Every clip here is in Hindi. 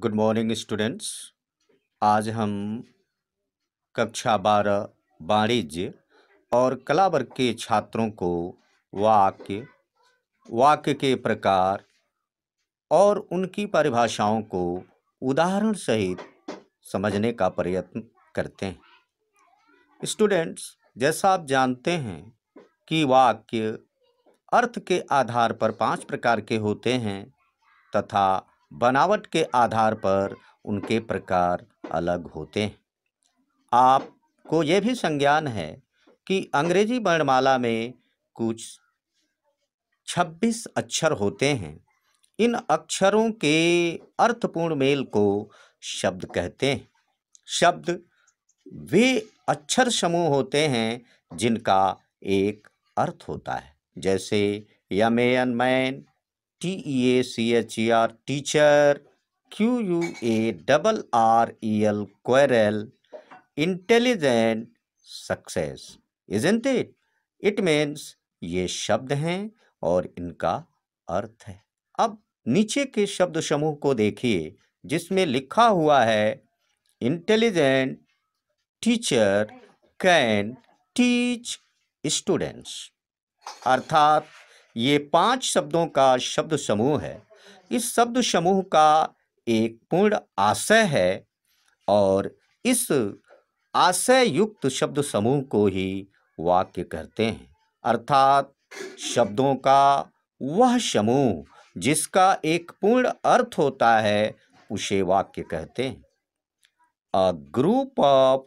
गुड मॉर्निंग स्टूडेंट्स आज हम कक्षा बारह वाणिज्य और कला वर्ग के छात्रों को वाक्य वाक्य के प्रकार और उनकी परिभाषाओं को उदाहरण सहित समझने का प्रयत्न करते हैं स्टूडेंट्स जैसा आप जानते हैं कि वाक्य अर्थ के आधार पर पांच प्रकार के होते हैं तथा बनावट के आधार पर उनके प्रकार अलग होते हैं आपको ये भी संज्ञान है कि अंग्रेजी वर्णमाला में कुछ 26 अक्षर होते हैं इन अक्षरों के अर्थपूर्ण मेल को शब्द कहते हैं शब्द वे अक्षर समूह होते हैं जिनका एक अर्थ होता है जैसे यमेन man T E A C H E R teacher Q U A double R E L quarrel intelligent success in it it means ये शब्द हैं और इनका अर्थ है अब नीचे के शब्द समूह को देखिए जिसमें लिखा हुआ है intelligent teacher can teach students अर्थात ये पांच शब्दों का शब्द समूह है इस शब्द समूह का एक पूर्ण आशय है और इस आशय युक्त शब्द समूह को ही वाक्य कहते हैं अर्थात शब्दों का वह समूह जिसका एक पूर्ण अर्थ होता है उसे वाक्य कहते हैं a group of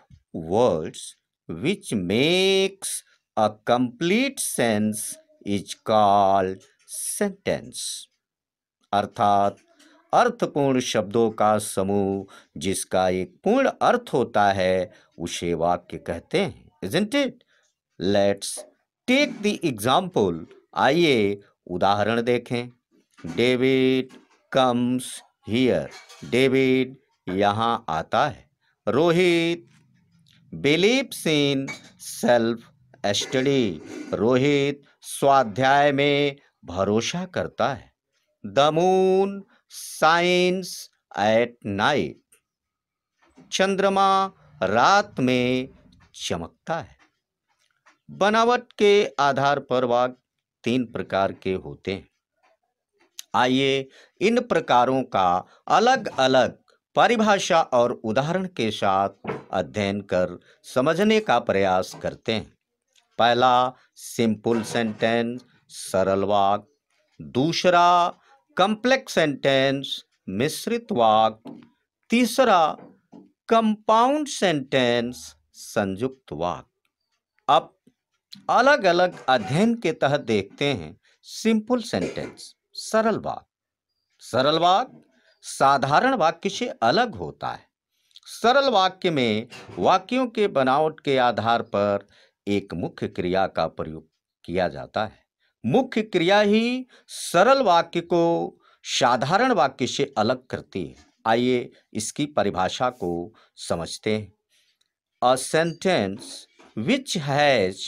words which makes a complete sense is call sentence अर्थात अर्थपूर्ण शब्दों का समूह जिसका एक पूर्ण अर्थ होता है उसे वाक्य कहते हैं isn't it let's take the example आइए उदाहरण देखें डेविड कम्स हियर डेविड यहाँ आता है Rohit believes in self study Rohit स्वाध्याय में भरोसा करता है the moon shines at night चंद्रमा रात में चमकता है बनावट के आधार पर वाक तीन प्रकार के होते हैं आइए इन प्रकारों का अलग अलग परिभाषा और उदाहरण के साथ अध्ययन कर समझने का प्रयास करते हैं पहला सिंपल सेंटेंस सरल वाक दूसरा कंप्लेक्स सेंटेंस मिश्रित वाक तीसरा कंपाउंड सेंटेंस संयुक्त वाक अब अलग अलग अध्ययन के तहत देखते हैं सिंपल सेंटेंस सरल वाक सरल वाक साधारण वाक्य से अलग होता है सरल वाक्य में वाक्यों के बनावट के आधार पर एक मुख्य क्रिया का प्रयोग किया जाता है मुख्य क्रिया ही सरल वाक्य को साधारण वाक्य से अलग करती है आइए इसकी परिभाषा को समझते हैं a sentence which has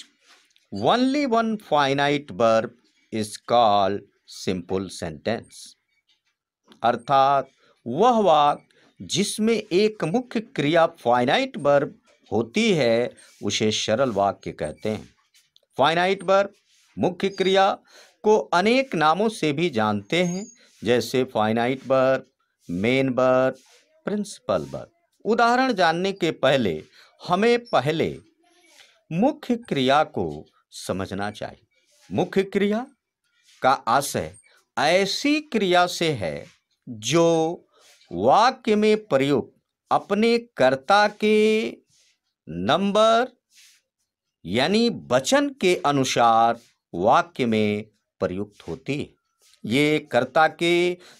only one finite verb is called simple sentence अर्थात वह वाक्य जिसमें एक मुख्य क्रिया फाइनाइट वर्ब होती है उसे सरल वाक्य कहते हैं फाइनाइट वर्ब मुख्य क्रिया को अनेक नामों से भी जानते हैं जैसे finite verb main verb principal verb उदाहरण जानने के पहले हमें पहले मुख्य क्रिया को समझना चाहिए मुख्य क्रिया का आशय ऐसी क्रिया से है जो वाक्य में प्रयुक्त अपने कर्ता के नंबर यानी वचन के अनुसार वाक्य में प्रयुक्त होती है ये कर्ता के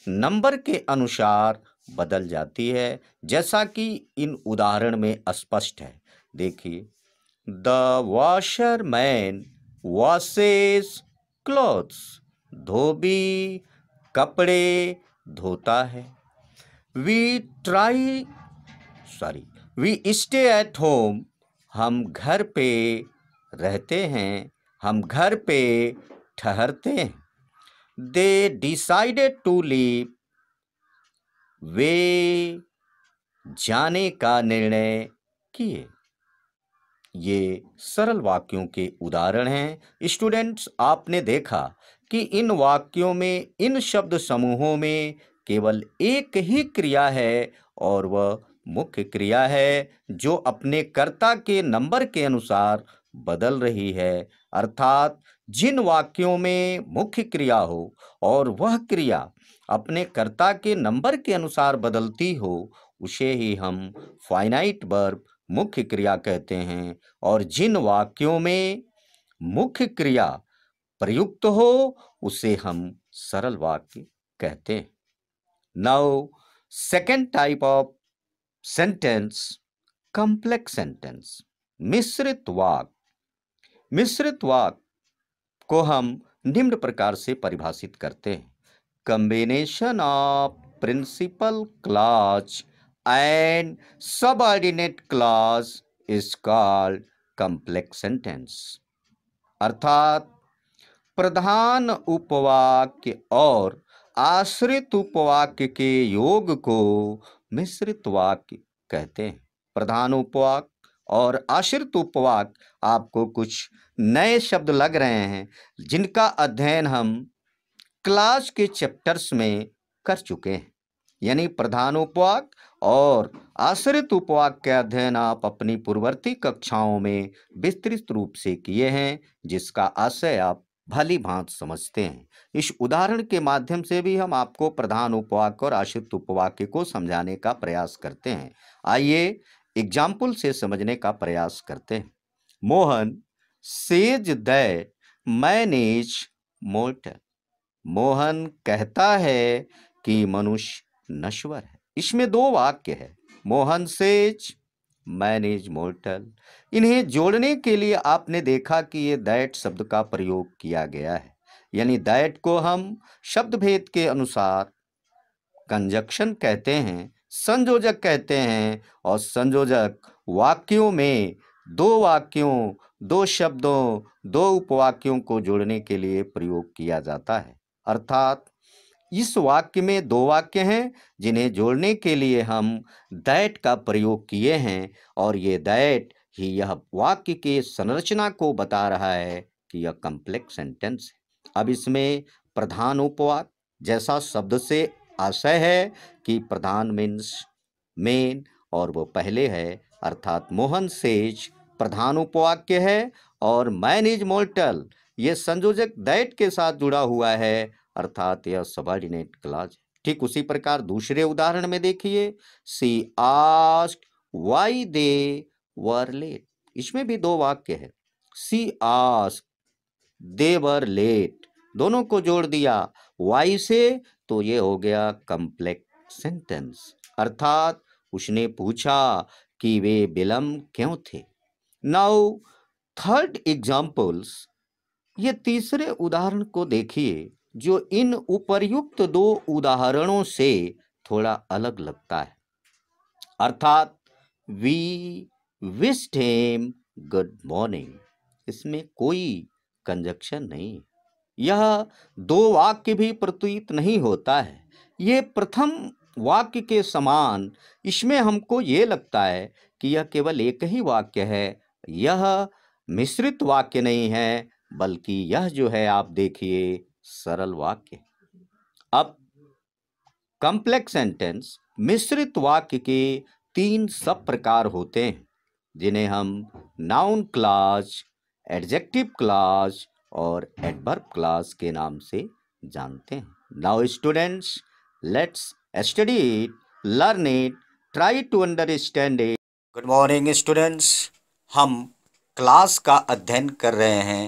नंबर के अनुसार बदल जाती है जैसा कि इन उदाहरण में स्पष्ट है देखिए the washer man washes clothes धोबी कपड़े धोता है we try sorry we stay at home हम घर पे रहते हैं हम घर पे ठहरते हैं दे डिसाइडेड टू लीव वे जाने का निर्णय किए ये सरल वाक्यों के उदाहरण हैं स्टूडेंट्स आपने देखा कि इन वाक्यों में इन शब्द समूहों में केवल एक ही क्रिया है और वह मुख्य क्रिया है जो अपने कर्ता के नंबर के अनुसार बदल रही है अर्थात जिन वाक्यों में मुख्य क्रिया हो और वह क्रिया अपने कर्ता के नंबर के अनुसार बदलती हो उसे ही हम फाइनाइट वर्ब मुख्य क्रिया कहते हैं और जिन वाक्यों में मुख्य क्रिया प्रयुक्त हो उसे हम सरल वाक्य कहते हैं now second type of sentence complex sentence मिश्रित वाक मिश्रित वाक को हम निम्न प्रकार से परिभाषित करते हैं combination of principal clause and ordinate clause is called complex sentence अर्थात प्रधान उपवाक्य और आश्रित उपवाक्य के योग को मिश्रित वाक्य कहते हैं प्रधान उपवाक और आश्रित उपवाक आपको कुछ नए शब्द लग रहे हैं जिनका अध्ययन हम क्लास के चैप्टर्स में कर चुके हैं यानी प्रधान उपवाक और आश्रित उपवाक के अध्ययन आप अपनी पूर्ववर्ती कक्षाओं में विस्तृत रूप से किए हैं जिसका आशय आप भली भांत समझते हैं इस उदाहरण के माध्यम से भी हम आपको प्रधान उपवाक्य और आश्रित उपवाक्य को समझाने का प्रयास करते हैं आइए एग्जाम्पल से समझने का प्रयास करते हैं मोहन सेज दय मैनेज मोट मोहन कहता है कि मनुष्य नश्वर है इसमें दो वाक्य है मोहन सेज मैनेज मोर्टल इन्हें जोड़ने के लिए आपने देखा कि ये दैट शब्द का प्रयोग किया गया है यानी दैट को हम शब्द भेद के अनुसार कंजक्शन कहते हैं संयोजक कहते हैं और संयोजक वाक्यों में दो वाक्यों दो शब्दों दो उपवाक्यों को जोड़ने के लिए प्रयोग किया जाता है अर्थात इस वाक्य में दो वाक्य हैं जिन्हें जोड़ने के लिए हम दैट का प्रयोग किए हैं और ये दैट ही यह वाक्य के संरचना को बता रहा है कि यह कम्प्लेक्स सेंटेंस है अब इसमें प्रधान उपवाक जैसा शब्द से आशय है कि प्रधान मीन्स मेन और वो पहले है अर्थात मोहन सेज प्रधान उपवाक्य है और मैन इज मोल्टल ये संयोजक दैट के साथ जुड़ा हुआ है अर्थात यह सबॉर्डिनेट क्लाज ठीक उसी प्रकार दूसरे उदाहरण में देखिए she asked why they were late इसमें भी दो वाक्य है सी आस्क दे वर लेट दोनों को जोड़ दिया वाई से तो ये हो गया कंप्लेक्स सेंटेंस अर्थात उसने पूछा कि वे विलम्ब क्यों थे नाउ थर्ड एग्जाम्पल्स ये तीसरे उदाहरण को देखिए जो इन उपर्युक्त दो उदाहरणों से थोड़ा अलग लगता है अर्थात we wished him good morning इसमें कोई कंजक्शन नहीं यह दो वाक्य भी प्रतीत नहीं होता है ये प्रथम वाक्य के समान इसमें हमको ये लगता है कि यह केवल एक ही वाक्य है यह मिश्रित वाक्य नहीं है बल्कि यह जो है आप देखिए सरल वाक्य अब कॉम्प्लेक्स सेंटेंस मिश्रित वाक्य के तीन सब प्रकार होते हैं जिन्हें हम नाउन क्लास एडजेक्टिव क्लास और एडवर्ब क्लास के नाम से जानते हैं now students let's study it learn it try to understand it good morning students हम क्लास का अध्ययन कर रहे हैं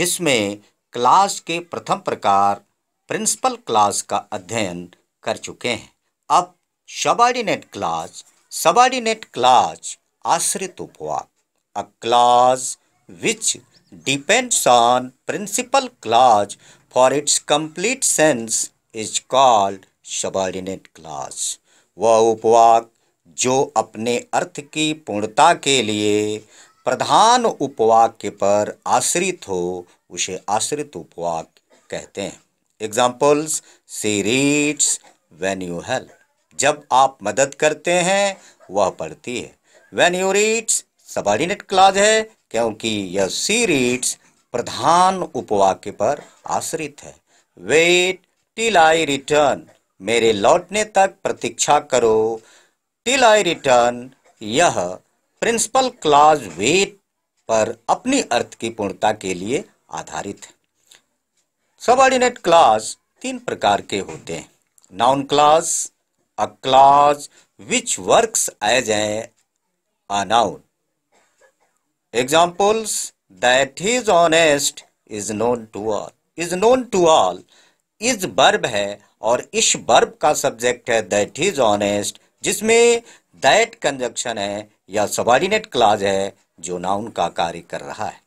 जिसमें क्लास के प्रथम प्रकार प्रिंसिपल क्लास का अध्ययन कर चुके हैं अब सबॉर्डिनेट क्लास सबॉर्डिनेट क्लास आश्रित उपवाक a clause which depends on principal clause for its complete sense is called subordinate clause वह उपवाक जो अपने अर्थ की पूर्णता के लिए प्रधान उपवाक्य पर आश्रित हो उसे आश्रित उपवाक्य कहते हैं examples she reads when you help जब आप मदद करते हैं वह पढ़ती है when you reads subordinate clause है क्योंकि यह सी रीड्स प्रधान उपवाक्य पर आश्रित है वेट टिल आई रिटर्न मेरे लौटने तक प्रतीक्षा करो टिल आई रिटर्न यह प्रिंसिपल क्लॉज वेट पर अपनी अर्थ की पूर्णता के लिए आधारित है ऑर्डिनेट क्लाज तीन प्रकार के होते हैं noun clause a clause which works as a noun examples that is honest is known to all is known to all is verb है और इस बर्ब का सब्जेक्ट है दैट इज ऑनेस्ट जिसमें दैट कंजक्शन है या सबॉर्डिनेट क्लाज है जो नाउन का कार्य कर रहा है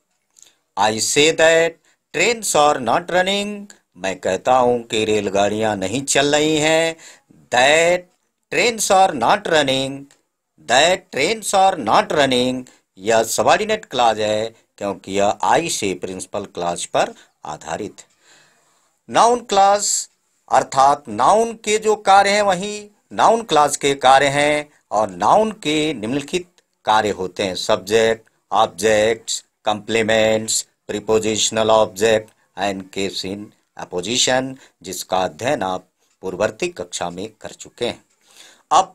I say that train are not running मैं कहता हूं कि रेलगाड़ियां नहीं चल रही हैं that train are not running that train are not running यह सबॉर्डिनेट क्लाज है क्योंकि यह आई से प्रिंसिपल क्लाज पर आधारित नाउन क्लास अर्थात नाउन के जो कार्य हैं वही नाउन क्लास के कार्य हैं और नाउन के निम्नलिखित कार्य होते हैं subject objects complements prepositional object and case in apposition जिसका अध्ययन आप पूर्ववर्ती कक्षा में कर चुके हैं अब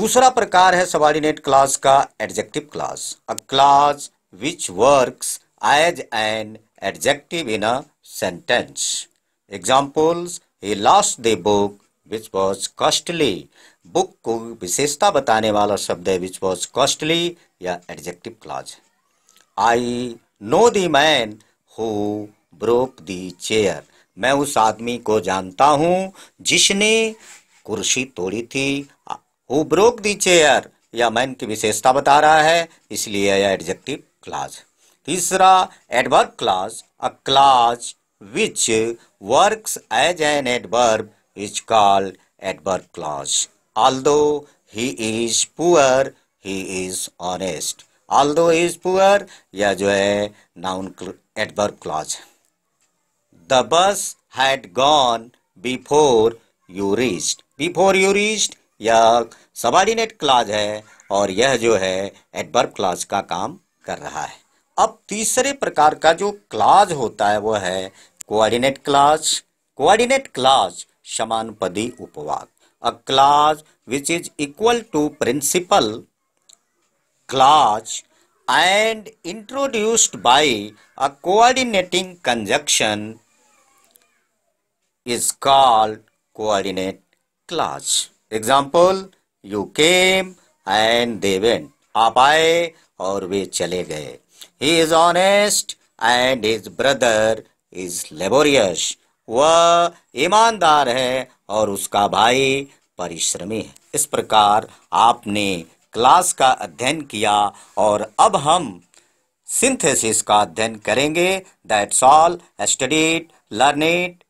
दूसरा प्रकार है सबॉर्डिनेट क्लास का adjective clause a clause which works as an adjective in a sentence examples he lost the book which was costly book को विशेषता बताने वाला शब्द है विच वॉज कॉस्टली या adjective clause I know the man who broke the chair मैं उस आदमी को जानता हूँ जिसने कुर्सी तोड़ी थी हु ब्रोक दी चेयर या मैन की विशेषता बता रहा है इसलिए यह एडजेक्टिव क्लाज तीसरा adverb clause a clause which works as an adverb is called adverb clause Although he is poor, he is honest. Although he is poor, यह जो है noun adverb clause the bus had gone before you reached before you reached यह सबॉर्डिनेट क्लाज है और यह जो है adverb क्लाज का काम कर रहा है अब तीसरे प्रकार का जो क्लाज होता है वह है कोऑर्डिनेट क्लाज कोऑर्डिनेट क्लाज समानपदी उपवाक a clause which is equal to principal clause and introduced by a coordinating conjunction is called coordinate clause. Example, you came and they went. aap aaye aur ve chale gaye he is honest and his brother is laborious वह ईमानदार है और उसका भाई परिश्रमी है इस प्रकार आपने क्लास का अध्ययन किया और अब हम सिंथेसिस का अध्ययन करेंगे that's all study it learn it